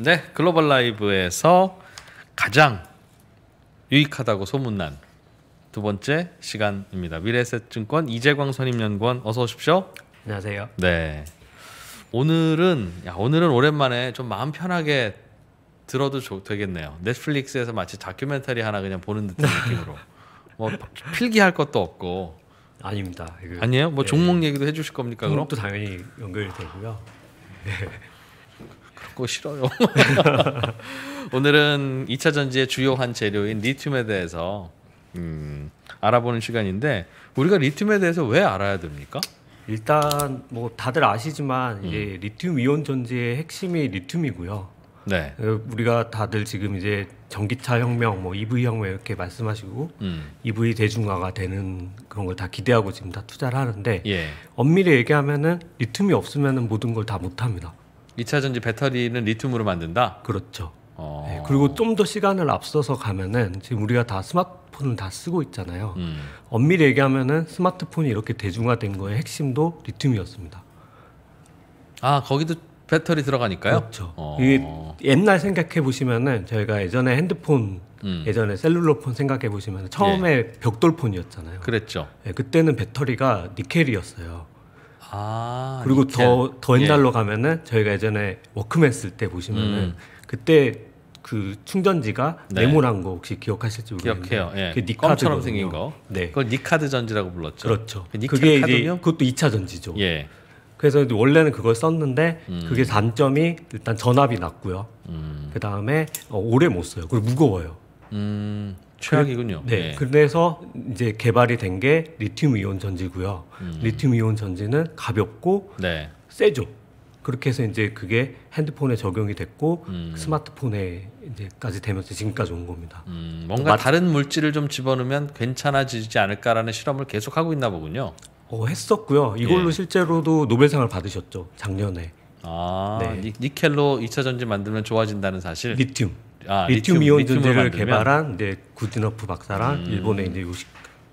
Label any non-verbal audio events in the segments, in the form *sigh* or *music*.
네, 글로벌 라이브에서 가장 유익하다고 소문난 두 번째 시간입니다. 미래에증권 이재광 선임연구원 어서 오십시오. 안녕하세요. 네. 오늘은 야, 오늘은 오랜만에 좀 마음 편하게 들어도 조, 되겠네요. 넷플릭스에서 마치 다큐멘터리 하나 그냥 보는 듯한 *laughs* 느낌으로 뭐 필기할 것도 없고 아닙니다. 이거, 그 아니에요? 뭐 예. 종목 얘기도 해주실 겁니까? 그럼 또 당연히 연결되고요. 네. 자꾸 싫어요. *laughs* 오늘은 2차 전지의 주요한 재료인 리튬에 대해서 음, 알아보는 시간인데 우리가 리튬에 대해서 왜 알아야 됩니까? 일단 뭐 다들 아시지만 음. 이제 리튬 이온 전지의 핵심이 리튬이고요. 네. 그 우리가 다들 지금 이제 전기차 혁명, 뭐 EV 혁명 이렇게 말씀하시고 음. EV 대중화가 되는 그런 걸 다 기대하고 지금 다 투자를 하는데 예. 엄밀히 얘기하면은 리튬이 없으면은 모든 걸 다 못합니다. 2차 전지 배터리는 리튬으로 만든다. 그렇죠. 어... 네, 그리고 좀 더 시간을 앞서서 가면은 지금 우리가 다 스마트폰을 다 쓰고 있잖아요. 음. 엄밀히 얘기하면은 스마트폰이 이렇게 대중화된 거의 핵심도 리튬이었습니다. 아 거기도 배터리 들어가니까요. 그렇죠. 어... 옛날 생각해 보시면은 저희가 예전에 핸드폰, 음. 예전에 셀룰러폰 생각해 보시면 처음에 예. 벽돌폰이었잖아요. 그랬죠. 네, 그때는 배터리가 니켈이었어요. 아, 그리고 더더 예. 옛날로 예. 가면은 저희가 예전에 워크맨 쓸 때 보시면은 음. 그때 그 충전지가 네. 네모난 거 혹시 기억하실지 모르겠는데 기억해요. 예. 그 니카드처럼 생긴 거. 네. 그걸 니카드 전지라고 불렀죠. 그렇죠. 그 그게 카드면? 이제 그것도 2차 전지죠. 예. 그래서 원래는 그걸 썼는데 음. 그게 단점이 일단 전압이 낮고요. 음. 그 다음에 어, 오래 못 써요. 그리고 무거워요. 음. 최악이군요. 네. 네. 그래서 이제 개발이 된 게 리튬 이온 전지고요. 음. 리튬 이온 전지는 가볍고 네. 세죠. 그렇게 해서 이제 그게 핸드폰에 적용이 됐고 음. 스마트폰에 이제까지 되면서 지금까지 온 겁니다. 음, 뭔가 맞... 다른 물질을 좀 집어넣으면 괜찮아지지 않을까라는 실험을 계속 하고 있나 보군요. 어, 했었고요. 이걸로 예. 실제로도 노벨상을 받으셨죠 작년에. 아, 네. 니, 켈로 2차 전지 만들면 좋아진다는 사실. 리튬. 아, 리튬 이온 전지를 개발한 네, 제 구디너프 박사랑 음. 일본의 이제 요시,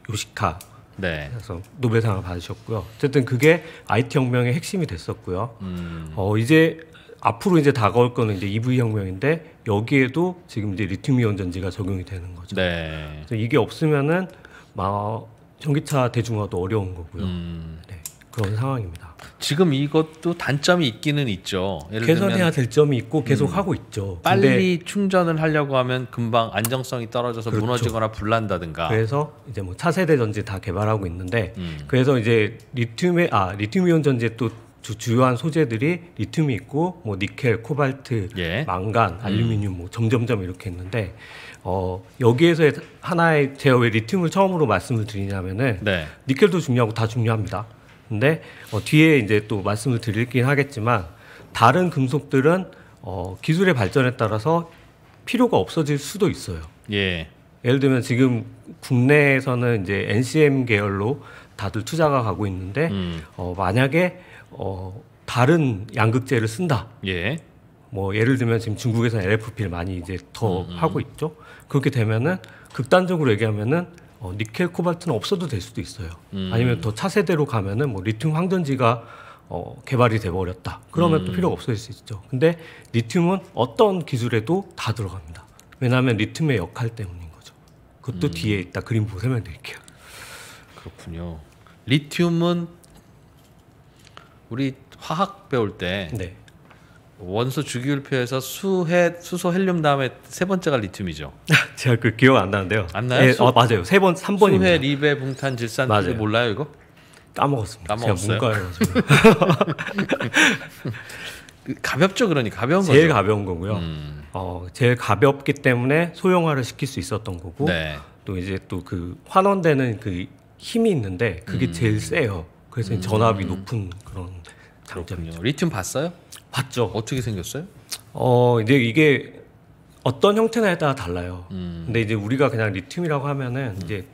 요시카 네. 그래서 노벨상을 받으셨고요. 어쨌든 그게 IT 혁명의 핵심이 됐었고요. 음. 어 이제 앞으로 이제 다가올 거는 이제 EV 혁명인데 여기에도 지금 이제 리튬이온 전지가 적용이 되는 거죠. 네. 그래서 이게 없으면은 막 전기차 대중화도 어려운 거고요. 음. 네, 그런 상황입니다. 지금 이것도 단점이 있기는 있죠. 개선해야 될 점이 있고 계속 음, 하고 있죠. 빨리 충전을 하려고 하면 금방 안정성이 떨어져서 그렇죠. 무너지거나 불난다든가. 그래서 이제 뭐 차세대 전지 다 개발하고 있는데 음. 그래서 이제 리튬의 아 리튬이온 전지에 또 주, 주 요한 소재들이 리튬이 있고 뭐 니켈, 코발트, 예. 망간, 음. 알루미늄 음. 뭐 점점점 이렇게 있는데 어, 여기에서 하나의 제어왜 리튬을 처음으로 말씀을 드리냐면은 네. 니켈도 중요하고 다 중요합니다. 근데 어, 뒤에 이제 또 말씀을 드리긴 하겠지만 다른 금속들은 어, 기술의 발전에 따라서 필요가 없어질 수도 있어요. 예. 예를 들면 지금 국내에서는 이제 NCM 계열로 다들 투자가 가고 있는데 음. 어, 만약에 어, 다른 양극재를 쓴다. 예. 뭐 예를 들면 지금 중국에서 LFP를 많이 이제 더 음음. 음. 하고 있죠. 그렇게 되면은 극단적으로 얘기하면은 어, 니켈 코발트는 없어도 될 수도 있어요. 음. 아니면 더 차세대로 가면은 뭐 리튬 황전지가 어, 개발이 돼버렸다. 그러면 음. 또 필요가 없어질 수 있죠. 근데 리튬은 어떤 기술에도 다 들어갑니다. 왜냐하면 리튬의 역할 때문인 거죠. 그것도 음. 뒤에 있다. 그림 보고 면될게요 그렇군요. 리튬은 우리 화학 배울 때 네. 원소 주기율표에서 수해 수소 헬륨 다음에 세 번째가 리튬이죠. 아, 제가 그 기억 안 나는데요. 안 나요? 예, 소, 어, 맞아요. 세 번, 3번입니다. 수해, 리베, 붕탄, 질산 맞아요. 몰라요, 이거? 까먹었습니다. 까먹었어요. 제가 *laughs* 가볍죠, 그러니 가벼운 제일 거죠. 제일 가벼운 거고요. 음. 어, 제일 가볍기 때문에 소형화를 시킬 수 있었던 거고. 네. 또 이제 또 그 환원되는 그 힘이 있는데 그게 음. 제일 세요. 그래서 음. 전압이 높은 그런 장점이죠. 리튬 봤어요? 봤죠. 어떻게 생겼어요? 어, 이제 이게 어떤 형태나에 따라 달라요. 음. 근데 이제 우리가 그냥 리튬이라고 하면은 음. 이제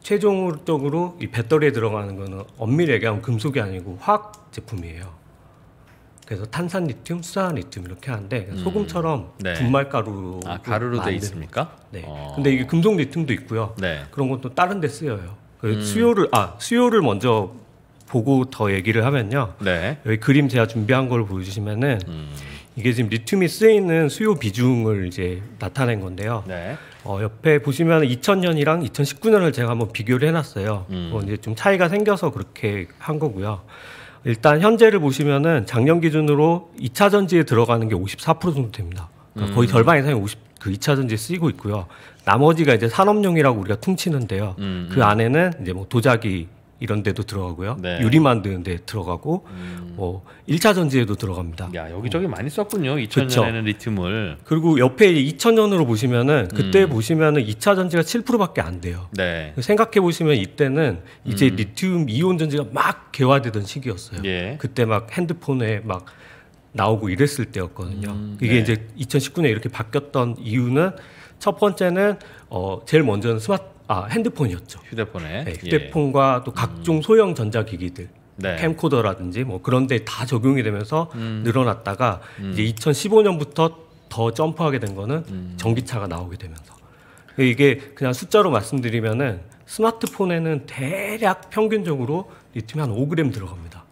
최종적으로 이 배터리에 들어가는 거는 엄밀히 얘기하면 금속이 아니고 화학 제품이에요. 그래서 탄산 리튬, 수산 리튬 이렇게 하는데 음. 소금처럼 네. 분말 가루로 아, 가루로 돼 있습니까? 네. 어. 근데 이게 금속 리튬도 있고요. 네. 그런 것도 다른 데 쓰여요. 그 음. 수요를 아 수요를 먼저 보고 더 얘기를 하면요. 네. 여기 그림 제가 준비한 걸 보여주시면은 음. 이게 지금 리튬이 쓰이는 수요 비중을 이제 나타낸 건데요. 네. 어, 옆에 보시면 2000년이랑 2019년을 제가 한번 비교를 해놨어요. 음. 어, 이제 좀 차이가 생겨서 그렇게 한 거고요. 일단 현재를 보시면은 작년 기준으로 2차 전지에 들어가는 게 54% 정도 됩니다. 그러니까 음. 거의 절반 이상이 50, 그 2차 전지에 쓰이고 있고요. 나머지가 이제 산업용이라고 우리가 퉁치는데요. 음. 그 음. 안에는 이제 뭐 도자기, 이런 데도 들어가고요. 네. 유리 만드는 데 들어가고 음. 뭐 1차 전지에도 들어갑니다. 야, 여기저기 어. 많이 썼군요. 2000년에는 리튬을. 그리고 옆에 2000년으로 보시면은 그때 음. 보시면은 2차 전지가 7%밖에 안 돼요. 네. 생각해 보시면 이때는 이제 음. 리튬 이온 전지가 막 개화되던 시기였어요. 예. 그때 막 핸드폰에 막 나오고 이랬을 때였거든요. 음, 이게 네. 이제 2019년에 이렇게 바뀌었던 이유는 첫 번째는 어 제일 먼저는 스마트 아 핸드폰이었죠. 휴대폰에 네, 예. 휴대폰과 예. 또 음. 각종 음. 소형 전자기기들 네. 캠코더라든지 뭐 그런데 다 적용이 되면서 음. 늘어났다가 음. 이제 2015년부터 더 점프하게 된 거는 음. 전기차가 나오게 되면서 이게 그냥 숫자로 말씀드리면은 스마트폰에는 대략 평균적으로 리튬이 한 5g 들어갑니다.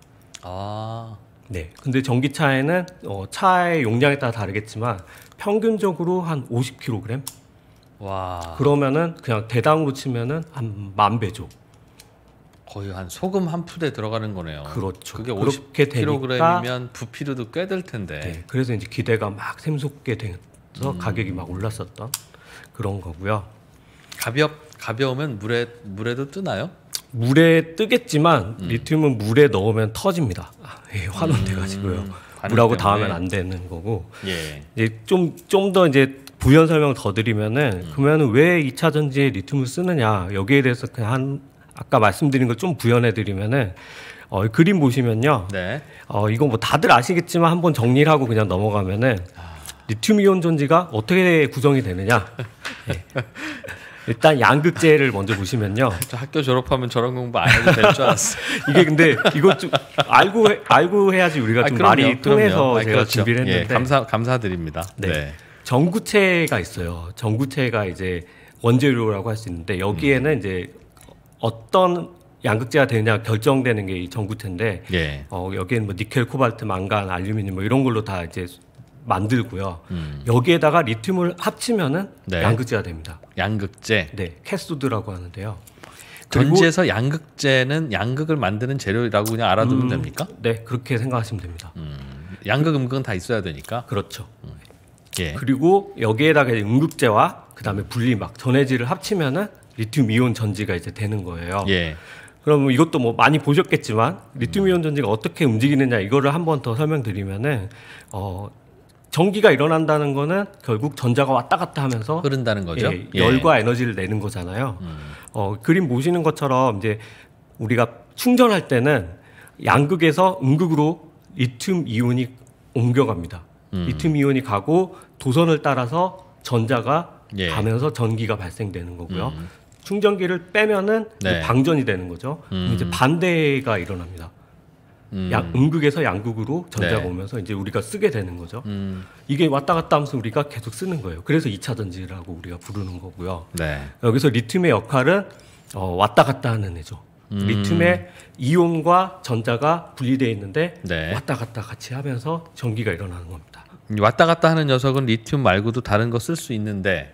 아. 네. 근데 전기차에는 어, 차의 용량에 따라 다르겠지만 평균적으로 한 50kg 와. 그러면은 그냥 대당으로 치면은 한 만 배죠. 거의 한 소금 한 푸대 들어가는 거네요. 그렇죠. 그게 50kg이면 부피로도 꽤될 텐데. 네, 그래서 이제 기대가 막 샘솟게 돼서 음. 가격이 막 올랐었던 그런 거고요. 가볍 가벼우면 물에 물에도 뜨나요? 물에 뜨겠지만 음. 리튬은 물에 넣으면 터집니다. 아, 예, 환원돼가지고요. 음. 물하고 닿으면 안 되는 거고. 예. 이제 좀 좀 더 이제 부연 설명 더 드리면은 음. 그러면 왜 2차 전지에 리튬을 쓰느냐 여기에 대해서 그냥 한 아까 말씀드린 걸 좀 부연해 드리면은 어, 그림 보시면요. 네. 어, 이거 뭐 다들 아시겠지만 한번 정리를 하고 그냥 넘어가면은 아. 리튬이온 전지가 어떻게 구성이 되느냐. 네. 일단 양극재를 먼저 보시면요. *laughs* 학교 졸업하면 저런 공부 안 해도 될 줄 알았어. *laughs* 이게 근데 이것 좀 알고 해, 알고 해야지 우리가 아, 좀 그럼요, 말이 통해서 그럼 아, 제가 그렇죠. 준비를 예, 했는데 예, 감사 감사드립니다. 네. 네. 전구체가 있어요. 전구체가 이제 원재료라고 할 수 있는데 여기에는 음. 이제 어떤 양극재가 되느냐 결정되는 게 이 전구체인데 예. 어, 여기에는 뭐 니켈, 코발트, 망간, 알루미늄 뭐 이런 걸로 다 이제 만들고요. 음. 여기에다가 리튬을 합치면은 네. 양극재가 됩니다. 양극재. 네, 캐소드라고 하는데요. 전지에서 양극재는 양극을 만드는 재료라고 그냥 알아두면 음, 됩니까? 네, 그렇게 생각하시면 됩니다. 음, 양극 음극은 다 있어야 되니까. 그렇죠. 음. 예. 그리고 여기에다가 응급제와 그다음에 분리막 전해질을 합치면은 리튬 이온 전지가 이제 되는 거예요. 예. 그럼 이것도 뭐 많이 보셨겠지만 리튬 이온 전지가 어떻게 움직이느냐 이거를 한 번 더 설명드리면은 어 전기가 일어난다는 거는 결국 전자가 왔다 갔다 하면서 흐른다는 거죠. 예, 예. 열과 예. 에너지를 내는 거잖아요. 음. 어, 그림 보시는 것처럼 이제 우리가 충전할 때는 양극에서 음극으로 리튬 이온이 옮겨갑니다. 음. 리튬 이온이 가고 도선을 따라서 전자가 예. 가면서 전기가 발생되는 거고요. 음. 충전기를 빼면은 네. 방전이 되는 거죠. 음. 이제 반대가 일어납니다. 양, 음. 음극에서 양극으로 전자가 네. 오면서 이제 우리가 쓰게 되는 거죠. 음. 이게 왔다 갔다 하면서 우리가 계속 쓰는 거예요. 그래서 2차 전지라고 우리가 부르는 거고요. 네. 여기서 리튬의 역할은 어, 왔다 갔다 하는 애죠. 음. 리튬의 이온과 전자가 분리되어 있는데 네. 왔다 갔다 같이 하면서 전기가 일어나는 겁니다. 왔다 갔다 하는 녀석은 리튬 말고도 다른 거 쓸 수 있는데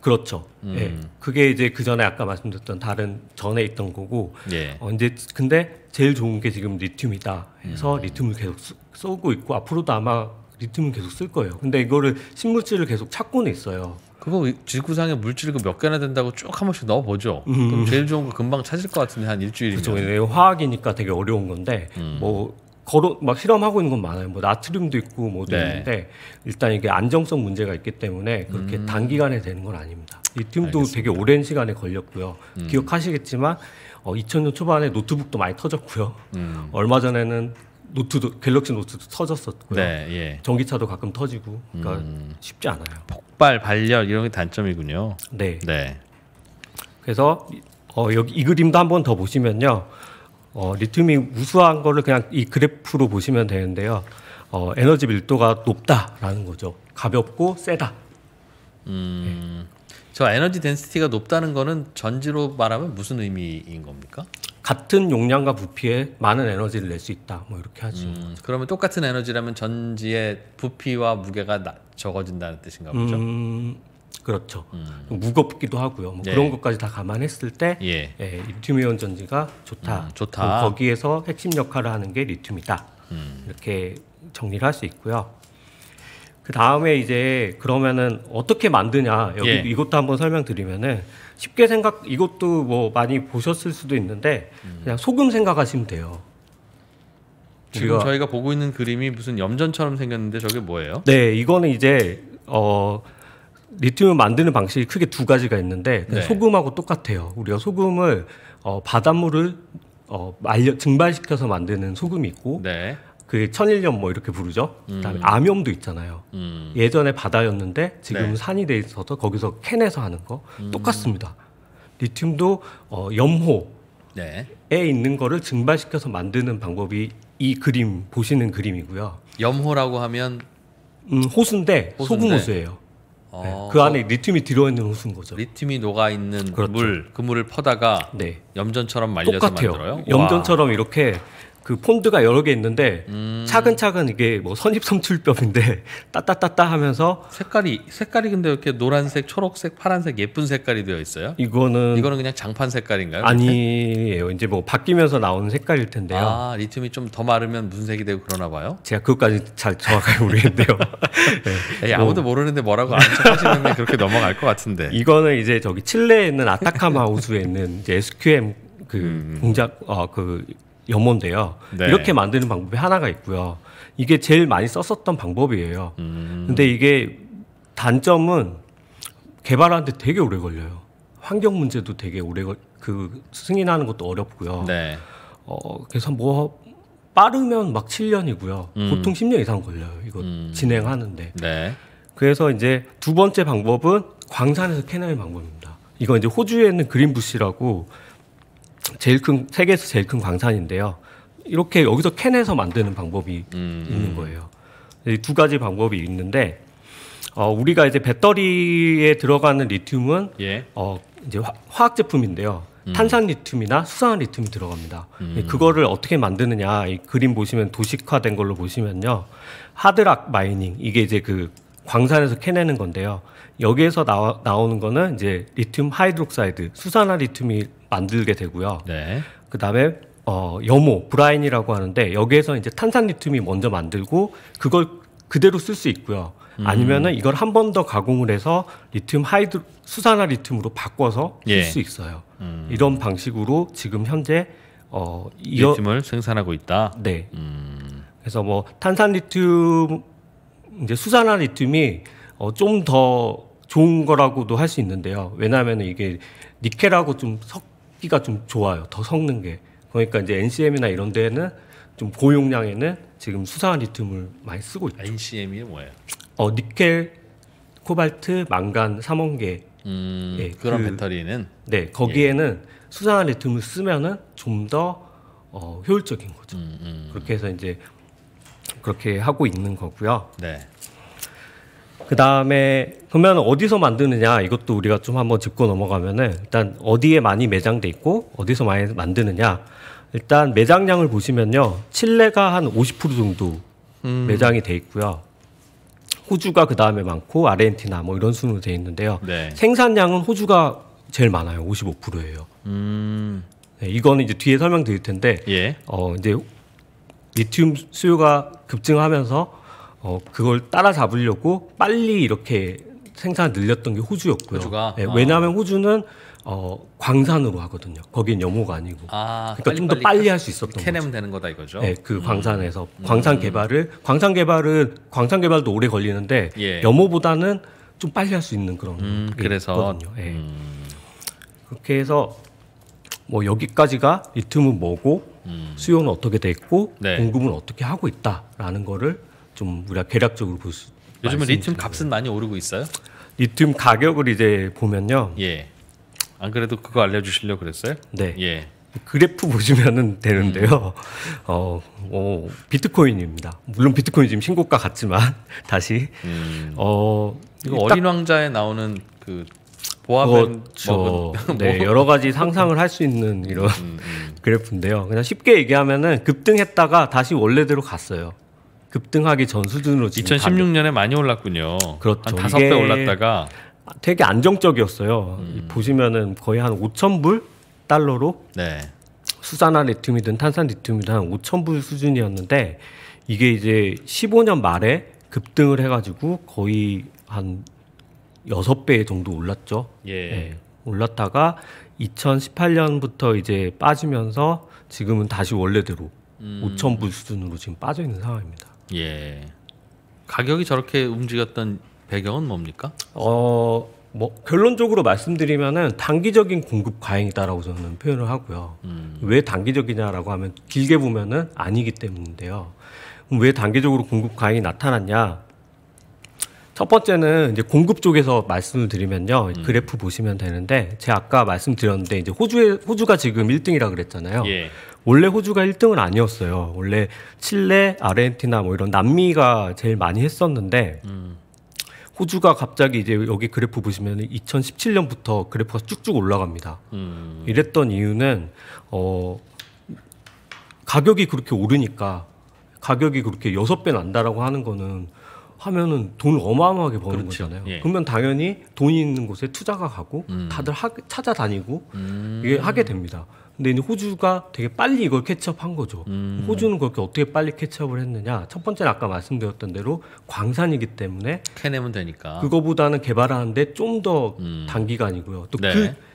그렇죠. 음. 예. 그게 이제 그 전에 아까 말씀드렸던 다른 전에 있던 거고. 예. 어, 이제 근데 제일 좋은 게 지금 리튬이다. 해서 음. 리튬을 계속 쓰, 고 있고 앞으로도 아마 리튬을 계속 쓸 거예요. 근데 이거를 신물질을 계속 찾고는 있어요. 그거 지구상에 물질이 그 몇 개나 된다고 쭉 한 번씩 넣어보죠. 음. 그럼 제일 좋은 거 금방 찾을 것 같은데 한 일주일이면. 그렇죠. 화학이니까 되게 어려운 건데 음. 뭐 거론 막 실험하고 있는 건 많아요. 뭐 나트륨도 있고 뭐도 네. 있는데 일단 이게 안정성 문제가 있기 때문에 그렇게 음. 단기간에 되는 건 아닙니다. 리튬도 알겠습니다. 되게 오랜 시간에 걸렸고요. 음. 기억하시겠지만 어, 2000년 초반에 노트북도 많이 터졌고요. 음. 얼마 전에는 노트도 갤럭시 노트도 터졌었고요. 네, 예. 전기차도 가끔 터지고 그러니까 음. 쉽지 않아요. 폭발, 발열 이런 게 단점이군요. 네. 네. 그래서 어, 여기 이 그림도 한번 더 보시면요. 어, 리튬이 우수한 거를 그냥 이 그래프로 보시면 되는데요. 어, 에너지 밀도가 높다라는 거죠. 가볍고 세다. 음, 네. 저 에너지 덴시티가 높다는 거는 전지로 말하면 무슨 의미인 겁니까? 같은 용량과 부피에 많은 에너지를 낼 수 있다. 뭐 이렇게 하죠. 음, 그러면 똑같은 에너지라면 전지의 부피와 무게가 나, 적어진다는 뜻인가 보죠. 음, 그렇죠. 음. 무겁기도 하고요. 뭐 네. 그런 것까지 다 감안했을 때 예. 예, 리튬이온 전지가 좋다. 음, 좋다. 거기에서 핵심 역할을 하는 게 리튬이다. 음. 이렇게 정리를 할 수 있고요. 그 다음에 이제 그러면은 어떻게 만드냐 여기 예. 이것도 한번 설명드리면은 쉽게 생각 이것도 뭐 많이 보셨을 수도 있는데 음. 그냥 소금 생각하시면 돼요. 지금 제가, 저희가 보고 있는 그림이 무슨 염전처럼 생겼는데 저게 뭐예요? 네, 이거는 이제 어 리튬을 만드는 방식이 크게 두 가지가 있는데 네. 소금하고 똑같아요. 우리가 소금을 어, 바닷물을 어, 말려 증발시켜서 만드는 소금이 있고 네. 그 천일염 뭐 이렇게 부르죠. 그다음에 음. 암염도 있잖아요. 음. 예전에 바다였는데 지금 네. 산이 돼 있어서 거기서 캔에서 하는 거 음. 똑같습니다. 리튬도 어, 염호에 네. 있는 거를 증발시켜서 만드는 방법이 이 그림 보시는 그림이고요. 염호라고 하면 음, 호수인데, 호수인데. 소금 호수예요. 어... 네. 그 안에 리튬이 들어있는 호수인 거죠. 리튬이 녹아 있는 그렇죠. 물, 그 물을 퍼다가 네. 염전처럼 말려서 똑같아요. 만들어요. 염전처럼 와. 이렇게 그 폰드가 여러 개 있는데 음. 차근차근 이게 뭐 선입선출병인데 *laughs* 따따따따 하면서 색깔이 색깔이 근데 이렇게 노란색, 초록색, 파란색 예쁜 색깔이 되어 있어요? 이거는 이거는 그냥 장판 색깔인가요? 아니에요. 이제 뭐 바뀌면서 나오는 색깔일 텐데요. 아 리튬이 좀 더 마르면 무 색이 되고 그러나 봐요? 제가 그것까지 잘 정확하게 모르겠는데요. 네. *laughs* 에이, 예, 예, 아무도 뭐. 모르는데 뭐라고 아는 척하시면 그렇게 넘어갈 것 같은데. 이거는 이제 저기 칠레에 있는 아타카마 호수에 있는 이제 SQM 그 음. 공작 어그 염원데요. 네. 이렇게 만드는 방법이 하나가 있고요. 이게 제일 많이 썼었던 방법이에요. 음. 근데 이게 단점은 개발하는데 되게 오래 걸려요. 환경 문제도 되게 오래 걸, 그 승인하는 것도 어렵고요. 네. 어, 그래서 뭐 빠르면 막 7년이고요. 음. 보통 10년 이상 걸려요. 이거 음. 진행하는데. 네. 그래서 이제 두 번째 방법은 광산에서 캐내는 방법입니다. 이거 이제 호주에 있는 그린부시라고 제일 큰 세계에서 제일 큰 광산인데요. 이렇게 여기서 캔에서 만드는 방법이 음. 있는 음. 거예요. 두 가지 방법이 있는데 어, 우리가 이제 배터리에 들어가는 리튬은 예. 어, 이제 화, 학 제품인데요. 음. 탄산 리튬이나 수산 리튬이 들어갑니다. 음. 예, 그거를 어떻게 만드느냐 이 그림 보시면 도식화된 걸로 보시면요. 하드락 마이닝 이게 이제 그 광산에서 캐내는 건데요. 여기에서 나와, 나오는 거는 이제 리튬 하이드록사이드 수산화 리튬이 만들게 되고요. 네. 그 다음에 어, 여모 브라인이라고 하는데 여기에서 이제 탄산 리튬이 먼저 만들고 그걸 그대로 쓸 수 있고요. 음. 아니면은 이걸 한 번 더 가공을 해서 리튬 하이드 수산화 리튬으로 바꿔서 쓸수 예. 있어요. 음. 이런 방식으로 지금 현재 어, 이어, 리튬을 생산하고 있다. 네. 음. 그래서 뭐 탄산 리튬 이제 수산화 리튬이 어, 좀 더 좋은 거라고도 할 수 있는데요. 왜냐하면 이게 니켈하고 좀 섞, 습기가 좀 좋아요. 더 섞는 게. 그러니까 이제 NCM이나 이런 데는 좀 고용량에는 지금 수상한 리튬을 많이 쓰고 있죠. NCM이 뭐예요? 어 니켈, 코발트, 망간, 삼원계. 음, 네, 그런 그, 배터리는 네 거기에는 예. 수상한 리튬을 쓰면은 좀 더 어, 효율적인 거죠. 음, 음. 그렇게 해서 이제 그렇게 하고 있는 거고요. 네. 그 다음에 그러면 어디서 만드느냐 이것도 우리가 좀 한번 짚고 넘어가면은 일단 어디에 많이 매장돼 있고 어디서 많이 만드느냐 일단 매장량을 보시면요 칠레가 한 50% 정도 음. 매장이 돼 있고요 호주가 그 다음에 많고 아르헨티나 뭐 이런 순으로 돼 있는데요 네. 생산량은 호주가 제일 많아요 55%예요. 음. 네, 이거는 이제 뒤에 설명드릴 텐데 예. 어 이제 리튬 수요가 급증하면서 어, 그걸 따라잡으려고 빨리 이렇게 생산을 늘렸던 게 호주였고요. 호주가? 네, 왜냐하면 호주는 어, 광산으로 하거든요. 거긴 염호가 아니고. 아, 그러니까 좀 더 빨리, 할 수 있었던 캐내면 되는 거다 이거죠. 네, 그 음. 광산에서 음. 광산 개발을 광산 개발은 광산 개발도 오래 걸리는데 예. 염호보다는 좀 빨리 할 수 있는 그런 음, 그래서 있거든요. 네. 음. 그렇게 해서 뭐 여기까지가 리튬은 뭐고 음. 수요는 어떻게 돼 있고 네. 공급은 어떻게 하고 있다라는 거를 좀 우리가 계략적으로 볼 수. 요즘은 리튬 값은 많이 오르고 있어요? 리튬 가격을 이제 보면요. 예. 안 그래도 그거 알려주시려고 그랬어요? 네. 예. 그래프 보시면은 되는데요. 음. 어, 어, 비트코인입니다. 물론 비트코인 지금 신고가 같지만 *laughs* 다시 음. 어 이거 어린 왕자에 나오는 그보아은 어, 그렇죠. 뭐 *laughs* 네 뭐. 여러 가지 상상을 할 수 있는 이런 음, 음. *laughs* 그래프인데요. 그냥 쉽게 얘기하면은 급등했다가 다시 원래대로 갔어요. 급등하기 전 수준으로 2016년에 많이 올랐군요. 그렇죠. 한 다섯 배 올랐다가 되게 안정적이었어요. 음. 보시면은 거의 한 5천 불 달러로 네. 수산화 리튬이든 탄산 리튬이든 한 5천 불 수준이었는데 이게 이제 15년 말에 급등을 해가지고 거의 한 여섯 배 정도 올랐죠. 예. 네. 올랐다가 2018년부터 이제 빠지면서 지금은 다시 원래대로 음. 5천 불 수준으로 지금 빠져 있는 상황입니다. 예. 가격이 저렇게 움직였던 배경은 뭡니까? 어, 뭐 결론적으로 말씀드리면은 단기적인 공급 과잉이다라고 저는 표현을 하고요. 음. 왜 단기적이냐라고 하면 길게 보면은 아니기 때문인데요. 왜 단기적으로 공급 과잉이 나타났냐? 첫 번째는 이제 공급 쪽에서 말씀을 드리면요. 음. 그래프 보시면 되는데 제가 아까 말씀드렸는데 이제 호주에 호주가 지금 1등이라 그랬잖아요. 예. 원래 호주가 1등은 아니었어요. 원래 칠레, 아르헨티나 뭐 이런 남미가 제일 많이 했었는데 음. 호주가 갑자기 이제 여기 그래프 보시면 2017년부터 그래프가 쭉쭉 올라갑니다. 음. 이랬던 이유는 어 가격이 그렇게 오르니까 가격이 그렇게 여섯 배 난다라고 하는 거는 하면은 돈을 어마어마하게 버는 그렇죠. 거잖아요. 예. 그러면 당연히 돈이 있는 곳에 투자가 가고 음. 다들 하, 찾아다니고 음. 이게 하게 됩니다. 근데 이제 호주가 되게 빨리 이걸 캐치업한 거죠. 음. 호주는 그렇게 어떻게 빨리 캐치업을 했느냐? 첫 번째는 아까 말씀드렸던 대로 광산이기 때문에 캐내면 되니까 그거보다는 개발하는데 좀더 음. 단기간이고요. 또 그이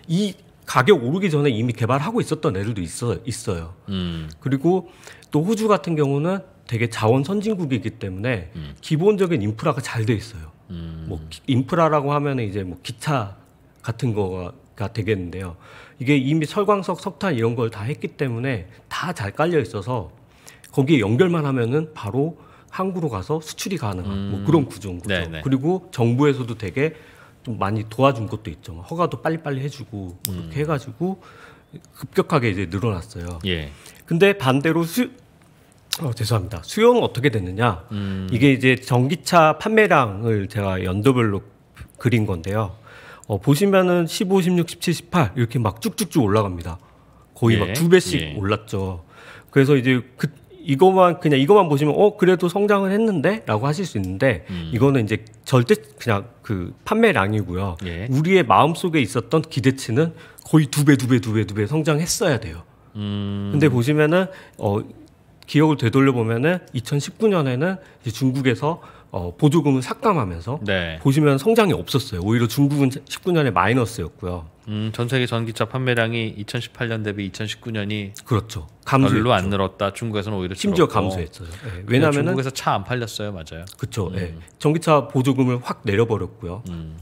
네. 그 가격 오르기 전에 이미 개발하고 있었던 애들도 있어, 있어요. 음. 그리고 또 호주 같은 경우는 되게 자원 선진국이기 때문에 음. 기본적인 인프라가 잘 돼 있어요. 음. 뭐 인프라라고 하면 이제 뭐 기차 같은 거가 되겠는데요. 이게 이미 설광석, 석탄 이런 걸 다 했기 때문에 다 잘 깔려 있어서 거기에 연결만 하면은 바로 항구로 가서 수출이 가능한 뭐 음. 뭐 그런 구조인 거죠. 네네. 그리고 정부에서도 되게 좀 많이 도와준 것도 있죠. 허가도 빨리빨리 해주고 그렇게 뭐 음. 해가지고 급격하게 이제 늘어났어요. 예. 근데 반대로 수, 어, 죄송합니다. 수요는 어떻게 됐느냐? 음. 이게 이제 전기차 판매량을 제가 연도별로 그린 건데요. 어, 보시면은 15, 16, 17, 18 이렇게 막 쭉쭉쭉 올라갑니다. 거의 예. 막두 배씩 예. 올랐죠. 그래서 이제 그이것만 그냥 이것만 보시면 어 그래도 성장을 했는데라고 하실 수 있는데 음. 이거는 이제 절대 그냥 그 판매량이고요. 예. 우리의 마음 속에 있었던 기대치는 거의 두 배, 두 배, 두 배, 두 배 성장했어야 돼요. 음. 근데 보시면은 어 기억을 되돌려 보면은 2019년에는 중국에서 어, 보조금을 삭감하면서 네. 보시면 성장이 없었어요. 오히려 중국은 19년에 마이너스였고요. 음, 전 세계 전기차 판매량이 2018년 대비 2019년이 그렇죠. 감소했 별로 안 늘었다. 중국에서는 오히려 심지어 감소했어요. 네. 예. 왜냐하면 중국에서 차 안 팔렸어요, 맞아요. 그렇죠. 음. 네. 전기차 보조금을 확 내려버렸고요. 음.